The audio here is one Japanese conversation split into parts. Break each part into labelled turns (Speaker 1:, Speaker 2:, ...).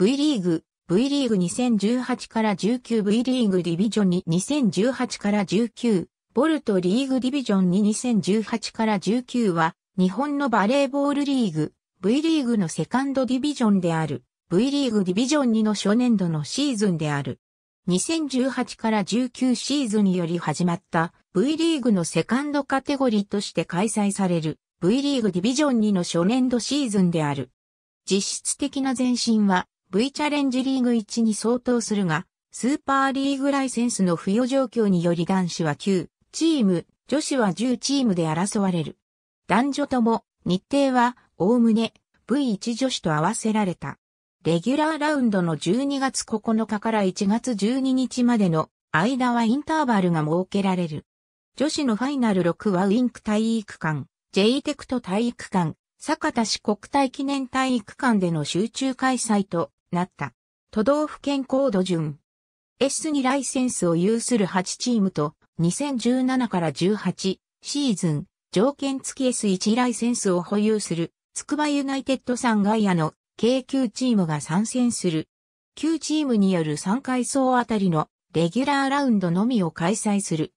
Speaker 1: V リーグ、V リーグ2018から 19V リーグディビジョンに2018から19、ボルトリーグディビジョンに2018から19は、日本のバレーボールリーグ、V リーグのセカンドディビジョンである、V リーグディビジョン2の初年度のシーズンである。2018から19シーズンにより始まった V リーグのセカンドカテゴリーとして開催される V リーグディビジョン2の初年度シーズンである。実質的な前進は V チャレンジリーグ1に相当するが、スーパーリーグライセンスの付与状況により男子は9チーム、女子は10チームで争われる。男女とも日程はおおむね V1 女子と合わせられた。レギュラーラウンドの12月9日から1月12日までの間はインターバルが設けられる。女子のファイナル6はウィンク体育館、J テクト体育館、坂田市国体記念体育館での集中開催となった。都道府県コード順。S にライセンスを有する8チームと、2017から18シーズン、条件付き S1 ライセンスを保有する、つくばユナイテッドさんガイアの k 9チームが参戦する。9チームによる3階層あたりのレギュラーラウンドのみを開催する。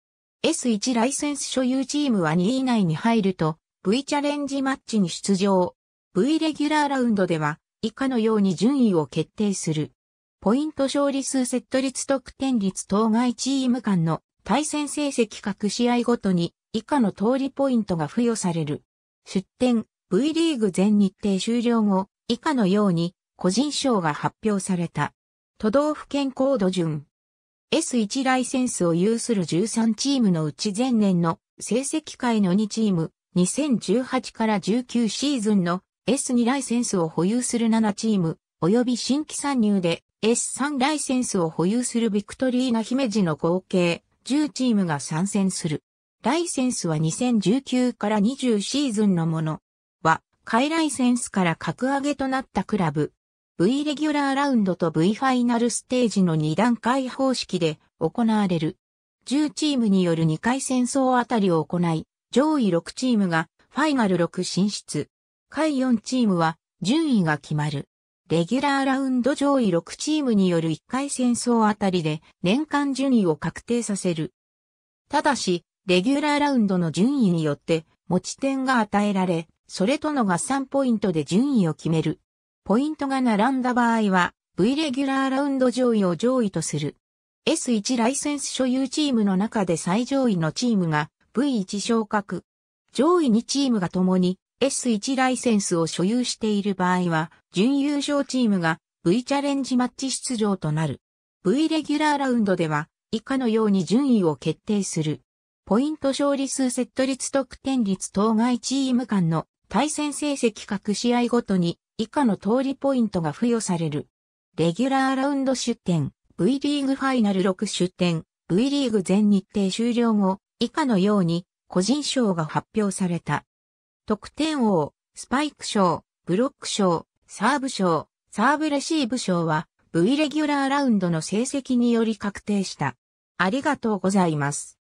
Speaker 1: S1 ライセンス所有チームは2位以内に入ると V チャレンジマッチに出場。V レギュラーラウンドでは以下のように順位を決定する。ポイント勝利数セット率得点率当該チーム間の対戦成績各試合ごとに以下の通りポイントが付与される。出展 V リーグ全日程終了後以下のように個人賞が発表された。都道府県コード順。S1 ライセンスを有する13チームのうち前年の成績界の2チーム、2018から19シーズンの S2 ライセンスを保有する7チーム、及び新規参入で S3 ライセンスを保有するビクトリーナ姫路の合計10チームが参戦する。ライセンスは2019から20シーズンのものは、海ライセンスから格上げとなったクラブ。V レギュラーラウンドと V ファイナルステージの2段階方式で行われる。10チームによる2回戦争あたりを行い、上位6チームがファイナル6進出。下位4チームは順位が決まる。レギュラーラウンド上位6チームによる1回戦争あたりで年間順位を確定させる。ただし、レギュラーラウンドの順位によって持ち点が与えられ、それとの合算ポイントで順位を決める。ポイントが並んだ場合は、V レギュラーラウンド上位を上位とする。S1 ライセンス所有チームの中で最上位のチームが V1 昇格。上位2チームが共に S1 ライセンスを所有している場合は、準優勝チームが V チャレンジマッチ出場となる。V レギュラーラウンドでは、以下のように順位を決定する。ポイント勝利数セット率得点率当該チーム間の対戦成績各試合ごとに以下の通りポイントが付与される。レギュラーラウンド出展、V リーグファイナル6出展、V リーグ全日程終了後、以下のように個人賞が発表された。得点王、スパイク賞、ブロック賞、サーブ賞、サーブレシーブ賞は V レギュラーラウンドの成績により確定した。ありがとうございます。